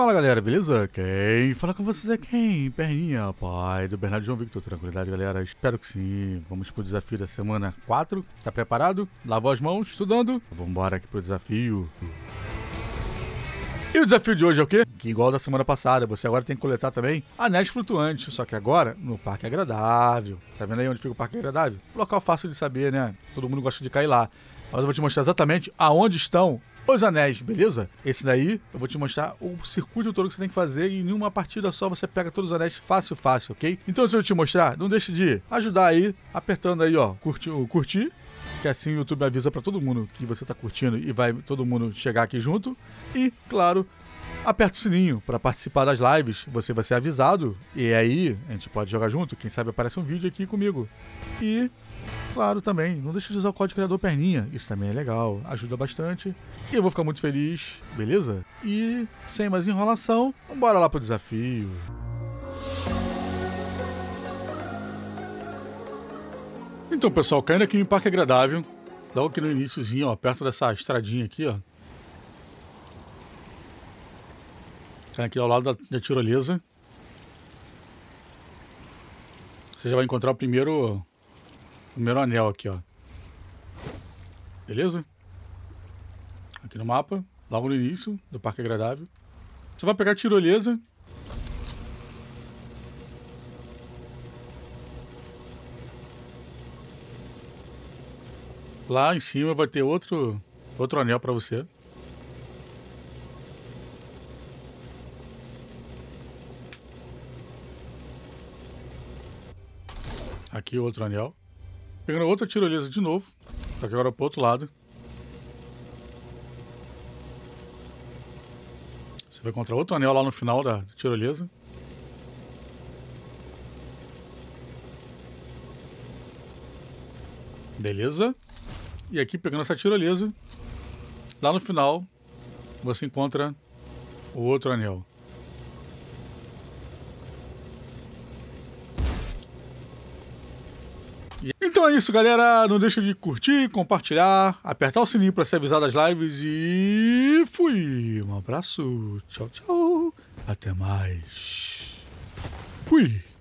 Fala galera, beleza? Quem fala com vocês é quem? Perninha, pai do Bernardo João Victor. Tranquilidade, galera? Espero que sim. Vamos pro desafio da semana 4. Tá preparado? Lavou as mãos, estudando? Vambora aqui pro desafio. E o desafio de hoje é o quê? Que igual da semana passada, você agora tem que coletar também anéis flutuantes, só que agora no Parque Agradável. Tá vendo aí onde fica o Parque Agradável? Local fácil de saber, né? Todo mundo gosta de cair lá. Mas eu vou te mostrar exatamente aonde estão os anéis, beleza? Esse daí eu vou te mostrar o circuito todo que você tem que fazer e em uma partida só você pega todos os anéis fácil, fácil, ok? Então se eu te mostrar, não deixe de ajudar aí, apertando aí, ó, curtir, curtir que assim o YouTube avisa para todo mundo que você tá curtindo e vai todo mundo chegar aqui junto. E, claro, aperta o sininho para participar das lives, você vai ser avisado e aí a gente pode jogar junto, quem sabe aparece um vídeo aqui comigo. E Claro, também. Não deixe de usar o código criador perninha. Isso também é legal, ajuda bastante. E eu vou ficar muito feliz, beleza? E sem mais enrolação, bora lá pro desafio. Então, pessoal, caindo aqui em Parque Agradável, logo aqui no iníciozinho, ó, perto dessa estradinha aqui, ó. Caindo aqui ao lado da, da tirolesa. Você já vai encontrar o primeiro primeiro anel aqui, ó. Beleza? Aqui no mapa, logo no início do Parque Agradável. Você vai pegar a tirolesa. Lá em cima vai ter outro, outro anel para você. Aqui outro anel. Pegando outra tirolesa de novo. Só que agora pro outro lado. Você vai encontrar outro anel lá no final da tirolesa. Beleza. E aqui pegando essa tirolesa, lá no final, você encontra o outro anel. Então é isso, galera. Não deixa de curtir, compartilhar, apertar o sininho para ser avisado das lives e fui. Um abraço. Tchau, tchau. Até mais. Fui.